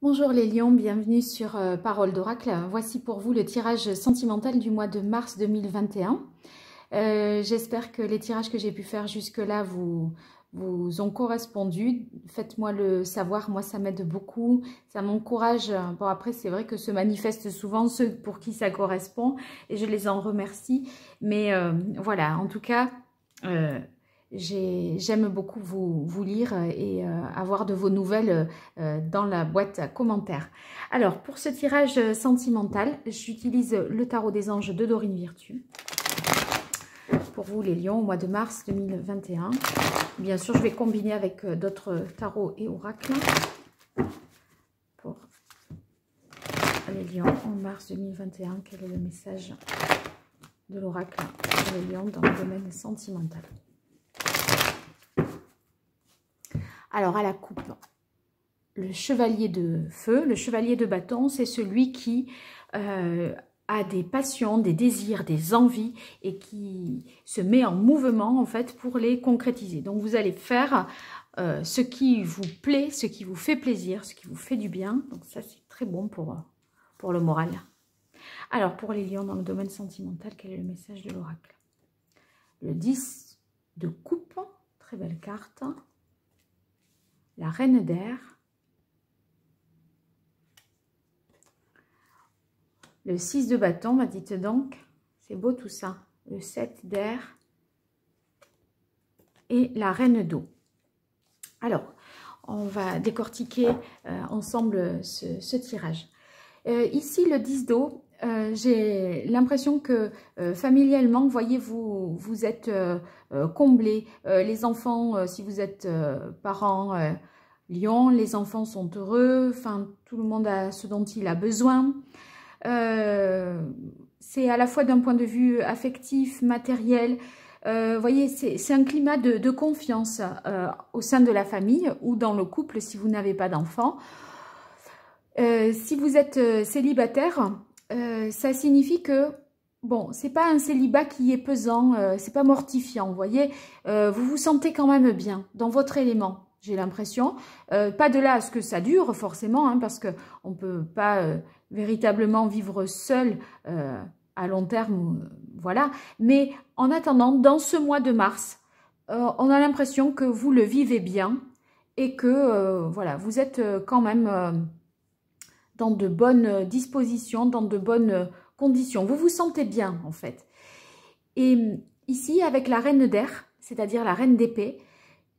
Bonjour les lions, bienvenue sur euh, Parole d'Oracle. Voici pour vous le tirage sentimental du mois de mars 2021. Euh, j'espère que les tirages que j'ai pu faire jusque-là vous, vous ont correspondu. Faites-moi le savoir, moi ça m'aide beaucoup, ça m'encourage. Bon après c'est vrai que se manifestent souvent ceux pour qui ça correspond et je les en remercie. Mais euh, voilà, en tout cas... J'aime beaucoup vous, lire et euh, avoir de vos nouvelles euh, dans la boîte commentaire. commentaires. Alors, pour ce tirage sentimental, j'utilise le tarot des anges de Dorine Virtue. Pour vous, les lions, au mois de mars 2021. Bien sûr, je vais combiner avec euh, d'autres tarots et oracles. Pour les lions, en mars 2021, quel est le message de l'oracle pour les lions dans le domaine sentimental Alors, à la coupe, le chevalier de feu, le chevalier de bâton, c'est celui qui euh, a des passions, des désirs, des envies et qui se met en mouvement en fait pour les concrétiser. Donc vous allez faire euh, ce qui vous plaît, ce qui vous fait plaisir, ce qui vous fait du bien. Donc ça c'est très bon pour, pour le moral. Alors pour les lions dans le domaine sentimental, quel est le message de l'oracle Le 10 de coupe, très belle carte la reine d'air, le 6 de bâton, m'a dites donc, c'est beau tout ça, le 7 d'air et la reine d'eau. Alors, on va décortiquer euh, ensemble ce, tirage. Euh, ici, le 10 d'eau, euh, j'ai l'impression que euh, familialement, voyez, vous, êtes euh, comblés. les enfants, si vous êtes parents lion, les enfants sont heureux, enfin, tout le monde a ce dont il a besoin. c'est à la fois d'un point de vue affectif, matériel, voyez, c'est un climat de, confiance au sein de la famille ou dans le couple si vous n'avez pas d'enfants. si vous êtes célibataire, euh, ça signifie que, bon, c'est pas un célibat qui est pesant, euh, c'est pas mortifiant, vous voyez. Euh, vous vous sentez quand même bien dans votre élément, j'ai l'impression. pas de là à ce que ça dure, forcément, hein, parce qu'on ne peut pas véritablement vivre seul à long terme, voilà. Mais en attendant, dans ce mois de mars, on a l'impression que vous le vivez bien et que, voilà, vous êtes quand même dans de bonnes euh, dispositions, dans de bonnes euh, conditions. Vous vous sentez bien, en fait. Et hum, ici, avec la reine d'air, c'est-à-dire la reine d'épée,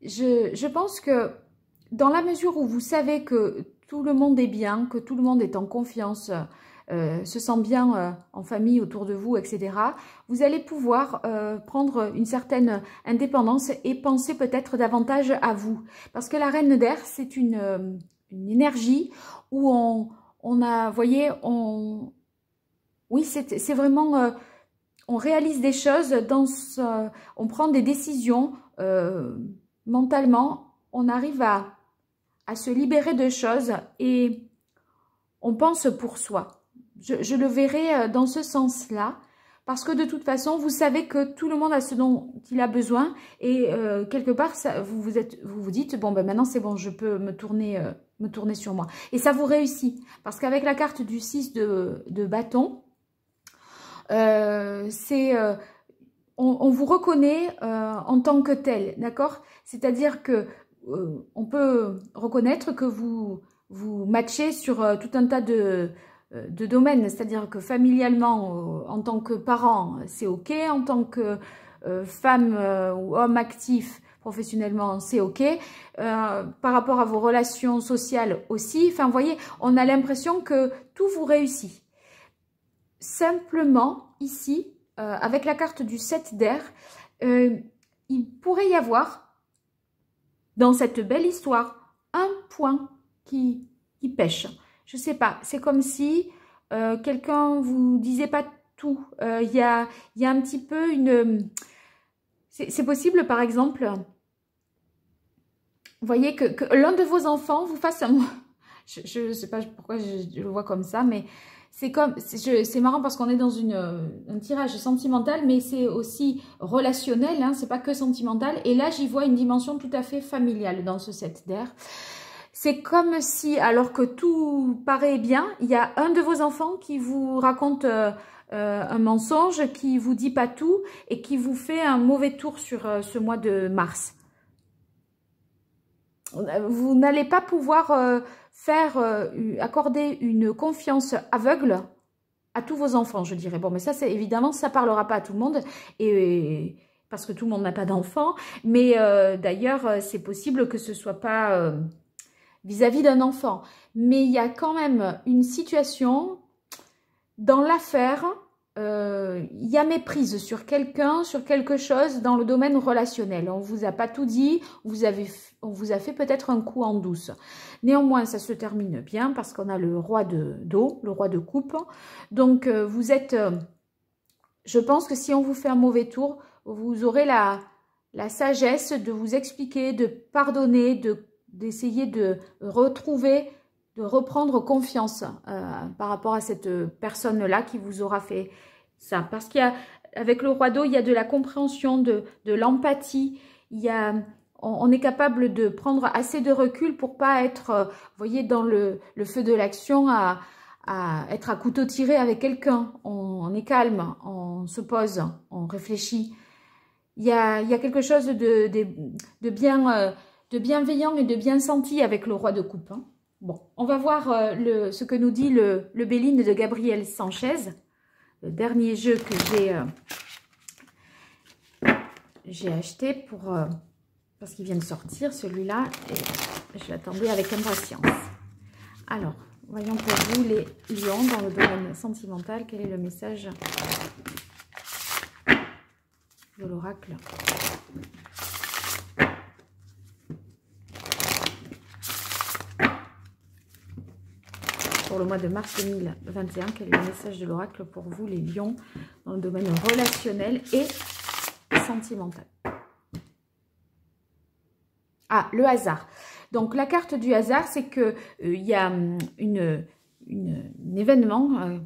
je, pense que dans la mesure où vous savez que tout le monde est bien, que tout le monde est en confiance, euh, se sent bien en famille autour de vous, etc., vous allez pouvoir prendre une certaine indépendance et penser peut-être davantage à vous. Parce que la reine d'air, c'est une, énergie où on, on a, vous voyez, on... Oui, c'est vraiment... Euh, on réalise des choses, dans on prend des décisions euh, mentalement, on arrive à, à, se libérer de choses et on pense pour soi. Je, le verrai euh, dans ce sens-là, parce que de toute façon, vous savez que tout le monde a ce dont il a besoin et quelque part, ça, vous, vous, êtes, vous vous dites, bon, ben maintenant c'est bon, je peux me tourner me tourner sur moi. Et ça vous réussit. Parce qu'avec la carte du 6 de, bâton, euh, c'est... Euh, on, vous reconnaît euh, en tant que tel, d'accord C'est-à-dire que on peut reconnaître que vous vous matchez sur tout un tas de, de domaines, c'est-à-dire que familialement, en tant que parent, c'est OK, en tant que femme ou homme actif, professionnellement, c'est OK. Euh, par rapport à vos relations sociales aussi. Enfin, vous voyez, on a l'impression que tout vous réussit. Simplement, ici, euh, avec la carte du 7 d'air, euh, il pourrait y avoir, dans cette belle histoire, un point qui, qui pêche. Je ne sais pas, c'est comme si quelqu'un vous disait pas tout. Il y a, y, a, un petit peu une... C'est possible, par exemple, vous voyez que, l'un de vos enfants vous fasse un... Je ne sais pas pourquoi je, le vois comme ça, mais c'est comme c'est marrant parce qu'on est dans une, euh, un tirage sentimental, mais c'est aussi relationnel, hein, c'est pas que sentimental. Et là, j'y vois une dimension tout à fait familiale dans ce set d'air. C'est comme si, alors que tout paraît bien, il y a un de vos enfants qui vous raconte euh, euh, un mensonge, qui vous dit pas tout et qui vous fait un mauvais tour sur ce mois de mars vous n'allez pas pouvoir euh, faire euh, accorder une confiance aveugle à tous vos enfants, je dirais. Bon, mais ça, c'est évidemment, ça parlera pas à tout le monde, et, parce que tout le monde n'a pas d'enfants. Mais euh, d'ailleurs, c'est possible que ce soit pas vis-à-vis d'un enfant. Mais il y a quand même une situation dans l'affaire euh, il y a méprise sur quelqu'un, sur quelque chose dans le domaine relationnel. On ne vous a pas tout dit, on vous a fait peut-être un coup en douce. Néanmoins, ça se termine bien parce qu'on a le roi de dos, le roi de coupe. Donc, euh, vous êtes... Euh, je pense que si on vous fait un mauvais tour, vous aurez la, sagesse de vous expliquer, de pardonner, d'essayer de retrouver de reprendre confiance euh, par rapport à cette personne-là qui vous aura fait ça. Parce qu'il avec le roi d'eau, il y a de la compréhension, de, l'empathie, il y on, est capable de prendre assez de recul pour pas être, euh, vous voyez, dans le, feu de l'action, à, être à couteau tiré avec quelqu'un. On, est calme, on se pose, on réfléchit. Il y a, il y a quelque chose de, de, bien, euh, de bienveillant et de bien senti avec le roi de coupe. Hein. Bon, on va voir euh, ce que nous dit le, Béline de Gabriel Sanchez, le dernier jeu que j'ai euh, acheté pour euh, parce qu'il vient de sortir celui-là et je l'attendais avec impatience. Alors, voyons pour vous les lions dans le domaine sentimental, quel est le message de l'oracle le mois de mars 2021. Quel est le message de l'oracle pour vous, les lions, dans le domaine relationnel et sentimental Ah, le hasard. Donc, la carte du hasard, c'est qu'il euh, il y a hum, une, un événement, euh,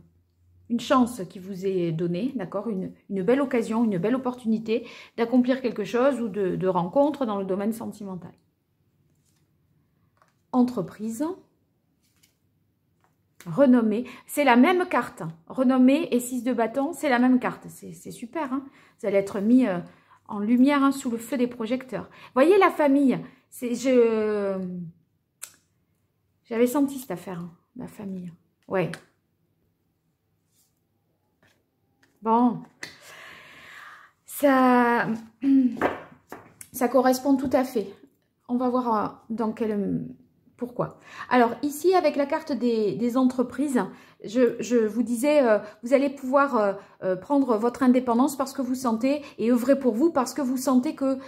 une chance qui vous est donnée, d'accord une, belle occasion, une belle opportunité d'accomplir quelque chose ou de, de rencontre dans le domaine sentimental. Entreprise Renommée, c'est la même carte. Hein. Renommée et 6 de bâton, c'est la même carte. C'est super. Hein. Vous allez être mis euh, en lumière hein, sous le feu des projecteurs. Voyez la famille. je J'avais senti cette affaire, la famille. Ouais. Bon. Ça, ça correspond tout à fait. On va voir euh, dans quel pourquoi Alors ici, avec la carte des, entreprises, je, vous disais, euh, vous allez pouvoir euh, euh, prendre votre indépendance parce que vous sentez et œuvrer pour vous parce que vous sentez que,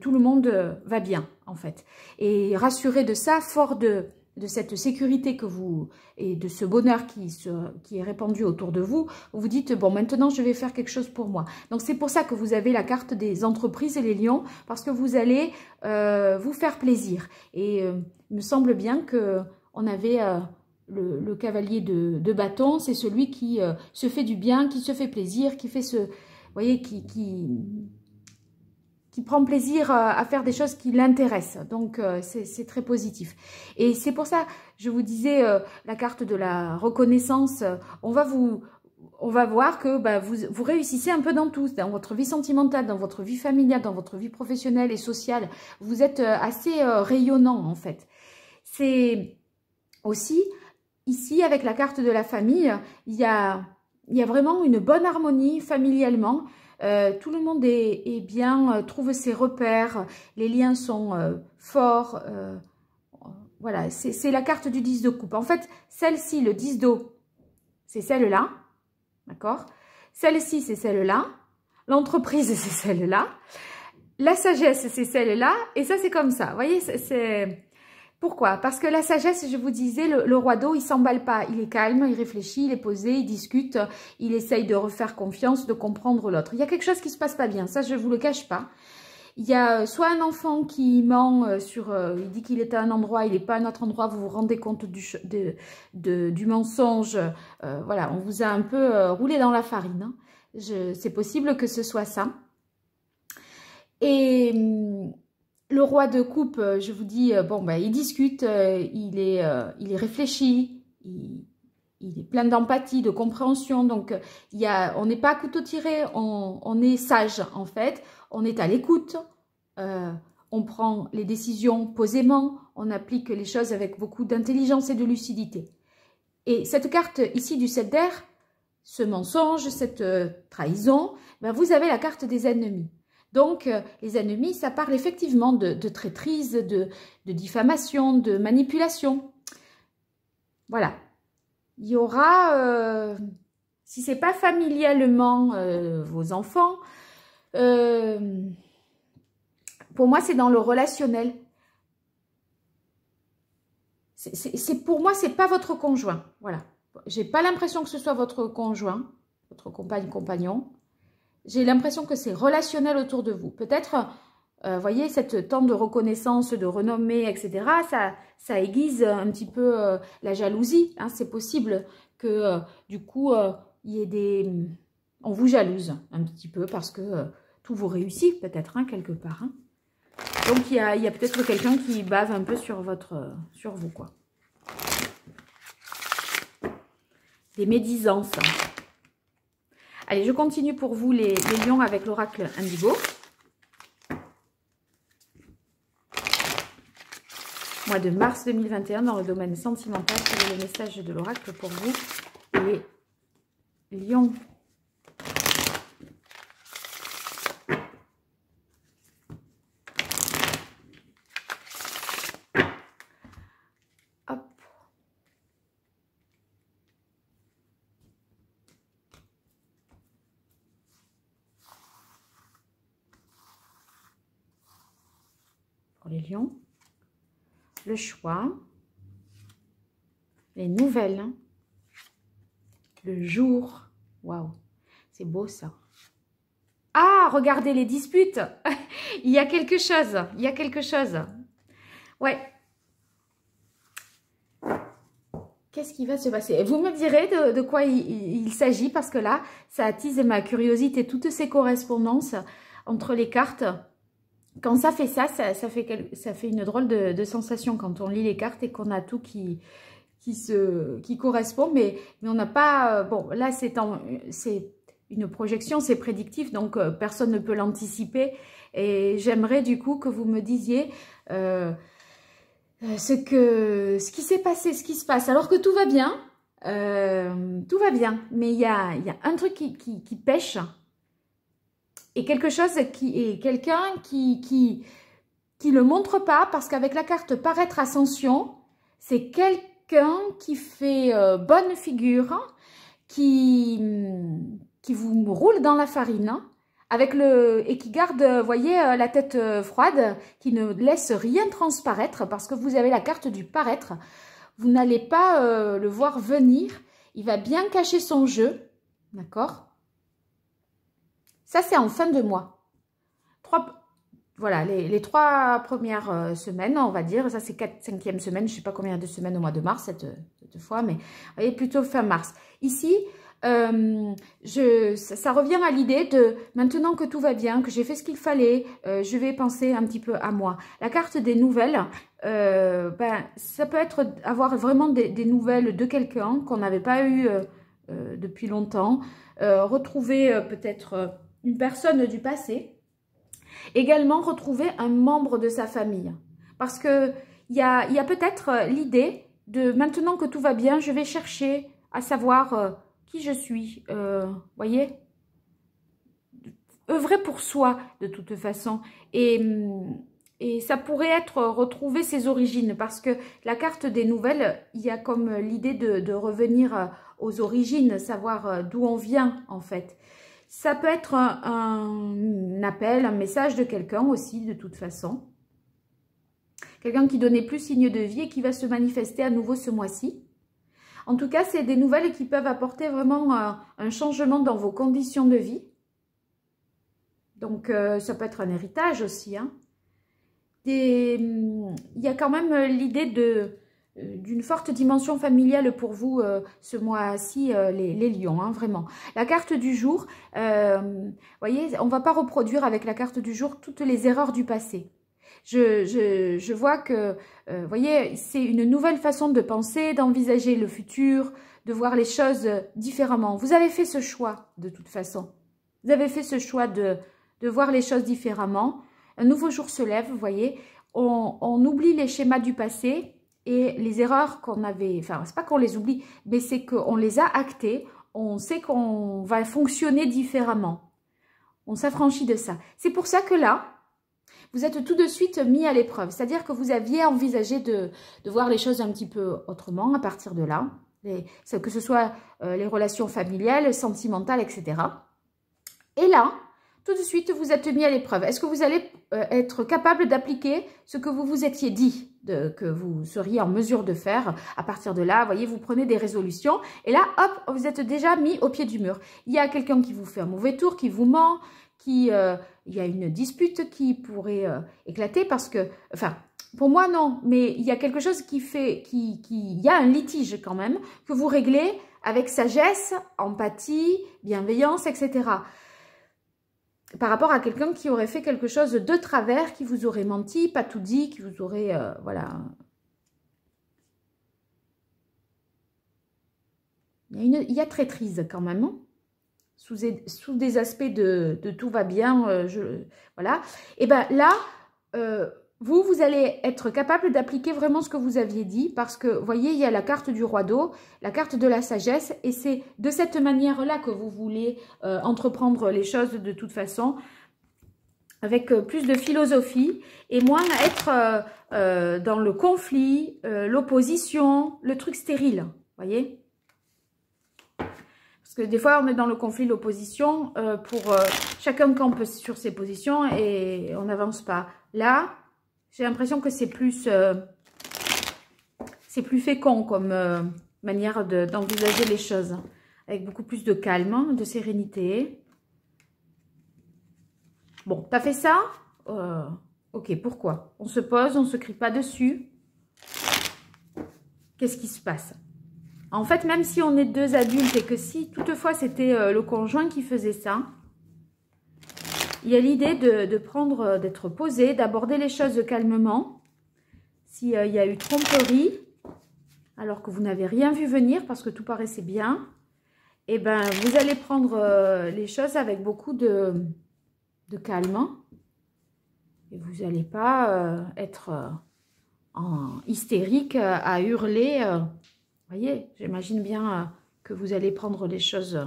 tout le monde va bien, en fait. Et rassuré de ça, fort de, cette sécurité que vous et de ce bonheur qui, qui est répandu autour de vous, vous dites, bon, maintenant, je vais faire quelque chose pour moi. Donc, c'est pour ça que vous avez la carte des entreprises et les lions, parce que vous allez vous faire plaisir. Et il me semble bien que on avait euh, le, cavalier de, bâton, c'est celui qui euh, se fait du bien, qui se fait plaisir, qui fait ce, voyez, qui, qui, qui prend plaisir euh, à faire des choses qui l'intéressent. Donc, c'est très positif. Et c'est pour ça, je vous disais, la carte de la reconnaissance, on va vous... On va voir que bah, vous, vous réussissez un peu dans tout, dans votre vie sentimentale, dans votre vie familiale, dans votre vie professionnelle et sociale. Vous êtes assez rayonnant en fait c'est aussi ici avec la carte de la famille, il y a, il y a vraiment une bonne harmonie familialement. Euh, tout le monde est, bien, euh, trouve ses repères, les liens sont euh, forts. voilà, c'est la carte du 10 de coupe. En fait, celle-ci, le 10 d'eau, c'est celle-là, d'accord Celle-ci, c'est celle-là. L'entreprise, c'est celle-là. La sagesse, c'est celle-là. Et ça, c'est comme ça. Vous voyez, c'est pourquoi Parce que la sagesse, je vous disais, le, roi d'eau, il s'emballe pas. Il est calme, il réfléchit, il est posé, il discute, il essaye de refaire confiance, de comprendre l'autre. Il y a quelque chose qui se passe pas bien, ça je vous le cache pas. Il y a euh, soit un enfant qui ment euh, sur, euh, il dit qu'il est à un endroit, il n'est pas à un autre endroit, vous vous rendez compte du, du mensonge. voilà, on vous a un peu roulé dans la farine. Hein. C'est possible que ce soit ça. Et le roi de coupe, euh, je vous dis, euh, bon, ben, il discute, euh, il, est, il est réfléchi, il, est plein d'empathie, de compréhension. Donc, il y a, on n'est pas à couteau tiré, on, est sage en fait. On est à l'écoute, on prend les décisions posément, on applique les choses avec beaucoup d'intelligence et de lucidité. Et cette carte ici du 7 d'air, ce mensonge, cette trahison, ben vous avez la carte des ennemis. Donc, euh, les ennemis, ça parle effectivement de, traîtrise, de, diffamation, de manipulation. Voilà. Il y aura, si euh, si c'est pas familialement euh, vos enfants, pour moi, c'est dans le relationnel. Pour moi, c'est pas votre conjoint. Voilà. J'ai pas l'impression que ce soit votre conjoint, votre compagne, compagnon j'ai l'impression que c'est relationnel autour de vous. Peut-être, euh, voyez, cette tente de reconnaissance, de renommée, etc., ça, ça aiguise un petit peu euh, la jalousie. Hein. C'est possible que, euh, du coup, euh, il y ait des... Hmm, on vous jalouse un petit peu parce que tout vous réussit, peut-être, hein, quelque part. Hein. Donc, il y a, peut-être quelqu'un qui bave un peu sur, votre, sur vous, quoi. Des médisances. Allez, je continue pour vous les, lions avec l'oracle indigo. Mois de mars 2021 dans le domaine sentimental. Quel est le message de l'oracle pour vous, les lions le choix, les nouvelles, le jour. Waouh, c'est beau ça. Ah, regardez les disputes. il y a quelque chose, il y a quelque chose. Ouais. Qu'est-ce qui va se passer Vous me direz de, quoi il, il s'agit parce que là, ça attise ma curiosité, toutes ces correspondances entre les cartes quand ça fait ça, ça, fait, une drôle de, sensation quand on lit les cartes et qu'on a tout qui, qui, se, qui correspond. Mais, on n'a pas... Euh, bon, là, c'est une projection, c'est prédictif, donc euh, personne ne peut l'anticiper. Et j'aimerais du coup que vous me disiez... Euh, ce, que, ce qui s'est passé, ce qui se passe, alors que tout va bien, tout va bien, mais il y a, un truc qui pêche, et quelque chose qui est quelqu'un qui, qui, qui le montre pas parce qu'avec la carte paraître ascension, c'est quelqu'un qui fait euh, bonne figure, qui, qui vous roule dans la farine avec le, et qui garde, voyez, euh, la tête euh, froide, qui ne laisse rien transparaître parce que vous avez la carte du paraître. Vous n'allez pas le voir venir. Il va bien cacher son jeu, d'accord ça, c'est en fin de mois. Trois, voilà, les, trois premières euh, semaines, on va dire, ça c'est quatre cinquième semaine, je ne sais pas combien de semaines au mois de mars cette, fois, mais plutôt fin mars. Ici, euh, ça, revient à l'idée de maintenant que tout va bien, que j'ai fait ce qu'il fallait, euh, je vais penser un petit peu à moi. La carte des nouvelles, ben, ça peut être avoir vraiment des, des nouvelles de quelqu'un qu'on n'avait pas eu depuis longtemps, retrouver peut-être une personne du passé, également retrouver un membre de sa famille. Parce qu'il y a, y a peut-être euh, l'idée de maintenant que tout va bien, je vais chercher à savoir euh, qui je suis, euh, voyez œuvrer pour soi de toute façon. Mm, et, ça pourrait être retrouver ses origines parce que la carte des nouvelles, il y a comme l'idée de, revenir aux origines, savoir d'où on vient en fait. Ça peut être un, appel, un message de quelqu'un aussi, de toute façon. Quelqu'un qui donnait plus signe de vie et qui va se manifester à nouveau ce mois-ci. En tout cas, c'est des nouvelles qui peuvent apporter vraiment euh, un, changement dans vos conditions de vie. Donc, euh, ça peut être un héritage aussi. Hein. il y a quand même euh, l'idée de euh, d'une forte dimension familiale pour vous euh, ce mois-ci, euh, les, lions, hein, vraiment. La carte du jour, vous voyez, on ne va pas reproduire avec la carte du jour toutes les erreurs du passé. Je, je, vois que, vous voyez, c'est une nouvelle façon de penser, d'envisager le futur, de voir les choses différemment. Vous avez fait ce choix, de toute façon. Vous avez fait ce choix de, de voir les choses différemment. Un nouveau jour se lève, vous voyez. on, on oublie les schémas du passé, et les erreurs qu'on avait, enfin, c'est pas qu'on les oublie, mais c'est qu'on les a actées, on sait qu'on va fonctionner différemment. On s'affranchit de ça. C'est pour ça que là, vous êtes tout de suite mis à l'épreuve. C'est-à-dire que vous aviez envisagé de, voir les choses un petit peu autrement à partir de là, que ce soit euh, les relations familiales, sentimentales, etc. Et là, tout de suite, vous êtes mis à l'épreuve. Est-ce que vous allez euh, être capable d'appliquer ce que vous vous étiez dit de, que vous seriez en mesure de faire À partir de là, voyez, vous prenez des résolutions et là, hop, vous êtes déjà mis au pied du mur. Il y a quelqu'un qui vous fait un mauvais tour, qui vous ment, qui, euh, il y a une dispute qui pourrait euh, éclater parce que, enfin, pour moi non, mais il y a quelque chose qui fait, qui, il y a un litige quand même que vous réglez avec sagesse, empathie, bienveillance, etc par rapport à quelqu'un qui aurait fait quelque chose de travers, qui vous aurait menti, pas tout dit, qui vous aurait... Euh, voilà. Il y, a traîtrise quand même, hein. sous, des aspects de, tout va bien, euh, voilà. Et eh bien là, euh, vous, vous allez être capable d'appliquer vraiment ce que vous aviez dit parce que, vous voyez, il y a la carte du roi d'eau, la carte de la sagesse et c'est de cette manière-là que vous voulez euh, entreprendre les choses de toute façon avec euh, plus de philosophie et moins être euh, dans le conflit, l'opposition, le truc stérile, Vous voyez parce que des fois, on est dans le conflit, l'opposition, pour chacun campe sur ses positions et on n'avance pas. Là, j'ai l'impression que c'est plus, euh, plus fécond comme euh, manière d'envisager les choses. Avec beaucoup plus de calme, hein, de sérénité. Bon, t'as fait ça euh, Ok, pourquoi On se pose, on ne se crie pas dessus. Qu'est-ce qui se passe En fait, même si on est deux adultes et que si toutefois c'était le conjoint qui faisait ça, il y a l'idée de, prendre, d'être posé, d'aborder les choses calmement. S'il euh, y a eu tromperie, alors que vous n'avez rien vu venir parce que tout paraissait bien, eh ben, vous allez prendre euh, les choses avec beaucoup de, de calme. Et vous n'allez pas euh, être en hystérique à hurler. Vous voyez, j'imagine bien que vous allez prendre les choses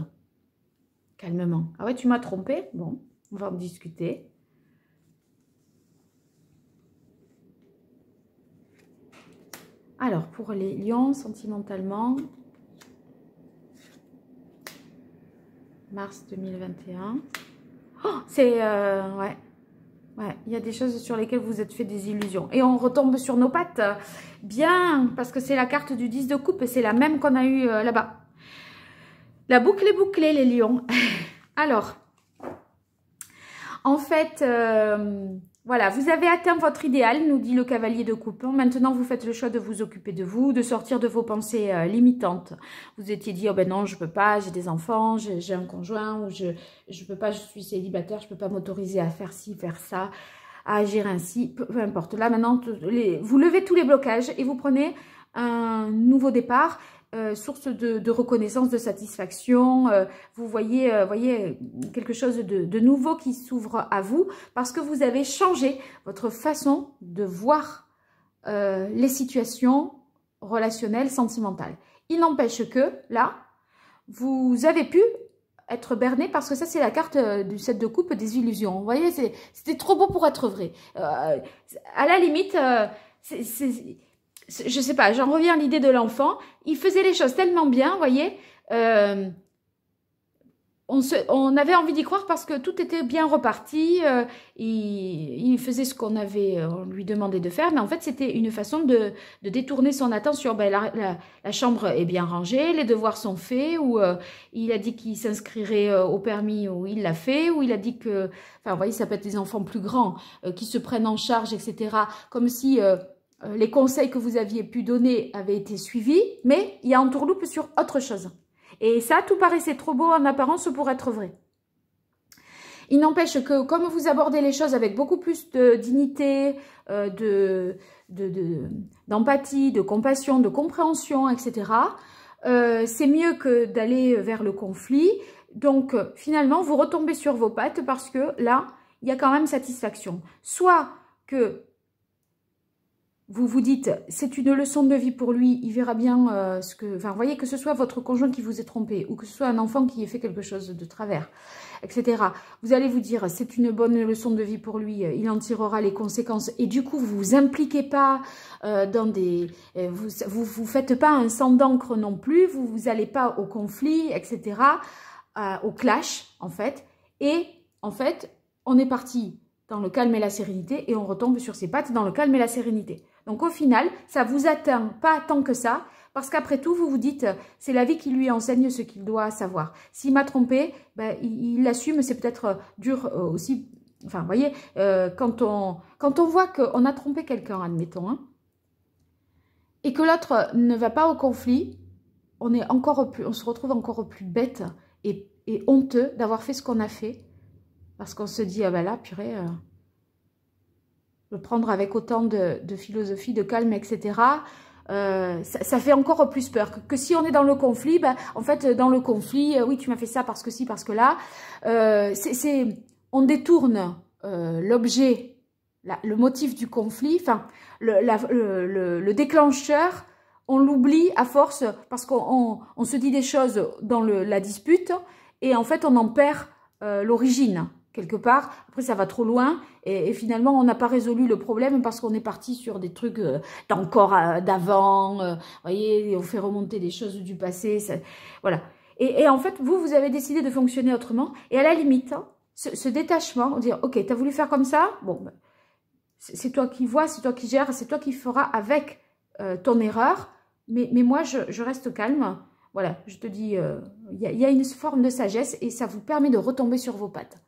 calmement. Ah ouais, tu m'as trompé Bon, on va en discuter. Alors, pour les lions, sentimentalement, mars 2021. c'est... Euh, ouais. Ouais, il y a des choses sur lesquelles vous êtes fait des illusions. Et on retombe sur nos pattes. Bien, parce que c'est la carte du 10 de coupe et c'est la même qu'on a eue euh, là-bas. La boucle est bouclée, les lions. Alors, en fait, euh, voilà, vous avez atteint votre idéal, nous dit le cavalier de coupe. Maintenant, vous faites le choix de vous occuper de vous, de sortir de vos pensées euh, limitantes. Vous étiez dit, oh ben non, je peux pas, j'ai des enfants, j'ai un conjoint, ou je ne peux pas, je suis célibataire, je peux pas m'autoriser à faire ci, faire ça, à agir ainsi, peu, importe. Là, maintenant, vous levez tous les blocages et vous prenez un nouveau départ euh, source de, reconnaissance, de satisfaction. Euh, vous voyez, euh, voyez quelque chose de, nouveau qui s'ouvre à vous parce que vous avez changé votre façon de voir les situations relationnelles, sentimentales. Il n'empêche que, là, vous avez pu être berné parce que ça, c'est la carte du set de coupe des illusions. Vous voyez, c'était trop beau pour être vrai. à la limite, c'est je sais pas, j'en reviens à l'idée de l'enfant, il faisait les choses tellement bien, vous voyez, euh, on, on, avait envie d'y croire parce que tout était bien reparti, euh, il, faisait ce qu'on avait, euh, on lui demandait de faire, mais en fait c'était une façon de, de, détourner son attention. Ben, la, chambre est bien rangée, les devoirs sont faits, ou il a dit qu'il s'inscrirait au permis, où il l'a fait, ou il a dit que, enfin vous voyez, ça peut être des enfants plus grands qui se prennent en charge, etc. Comme si... Euh, les conseils que vous aviez pu donner avaient été suivis, mais il y a entourloupe sur autre chose. Et ça, tout paraissait trop beau en apparence pour être vrai. Il n'empêche que comme vous abordez les choses avec beaucoup plus de dignité, euh, de d'empathie, de, compassion, de compréhension, etc., euh, c'est mieux que d'aller vers le conflit. Donc, finalement, vous retombez sur vos pattes parce que là, il y a quand même satisfaction. Soit que vous vous dites, c'est une leçon de vie pour lui, il verra bien euh, ce que... Enfin, voyez, que ce soit votre conjoint qui vous ait trompé, ou que ce soit un enfant qui ait fait quelque chose de travers, etc. Vous allez vous dire, c'est une bonne leçon de vie pour lui, il en tirera les conséquences. Et du coup, vous vous impliquez pas euh, dans des... Euh, vous, vous vous, faites pas un sang d'encre non plus, vous vous allez pas au conflit, etc., au clash, en fait. Et, en fait, on est parti dans le calme et la sérénité, et on retombe sur ses pattes dans le calme et la sérénité. Donc au final, ça vous atteint pas tant que ça, parce qu'après tout, vous vous dites, c'est la vie qui lui enseigne ce qu'il doit savoir. S'il m'a trompé, ben, il l'assume, c'est peut-être dur euh, aussi. Enfin, vous voyez, euh, quand, on, quand on voit qu'on a trompé quelqu'un, admettons, hein, et que l'autre ne va pas au conflit, on, est encore plus, on se retrouve encore plus bête et, honteux d'avoir fait ce qu'on a fait, parce qu'on se dit, ah ben là, purée... Euh, prendre avec autant de, philosophie, de calme, etc., euh, ça, fait encore plus peur que, si on est dans le conflit, ben, en fait dans le conflit, euh, oui tu m'as fait ça parce que si, parce que là, euh, c'est on détourne l'objet, le motif du conflit, enfin le, déclencheur, on l'oublie à force parce qu'on se dit des choses dans la dispute et en fait on en perd l'origine quelque part. Après, ça va trop loin et, finalement, on n'a pas résolu le problème parce qu'on est parti sur des trucs encore euh, d'encore euh, d'avant. Vous euh, voyez, on fait remonter des choses du passé. voilà. Et, en fait, vous, vous avez décidé de fonctionner autrement. Et à la limite, hein, ce, détachement, dire, ok, tu as voulu faire comme ça, bon, ben, c'est toi qui vois, c'est toi qui gères, c'est toi qui feras avec ton erreur. Mais, mais moi, je, reste calme. Voilà, je te dis, il y, a une forme de sagesse et ça vous permet de retomber sur vos pattes.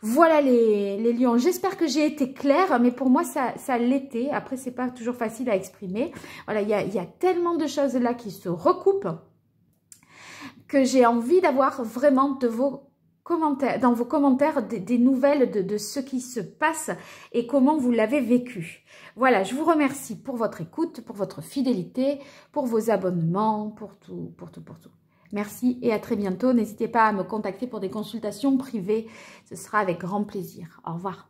Voilà les, lions, j'espère que j'ai été claire, mais pour moi ça, ça l'était. Après, c'est pas toujours facile à exprimer. Voilà, il y a, tellement de choses là qui se recoupent que j'ai envie d'avoir vraiment de vos commentaires, dans vos commentaires des, nouvelles de, de, ce qui se passe et comment vous l'avez vécu. Voilà, je vous remercie pour votre écoute, pour votre fidélité, pour vos abonnements, pour tout, pour tout, pour tout. Merci et à très bientôt. N'hésitez pas à me contacter pour des consultations privées. Ce sera avec grand plaisir. Au revoir.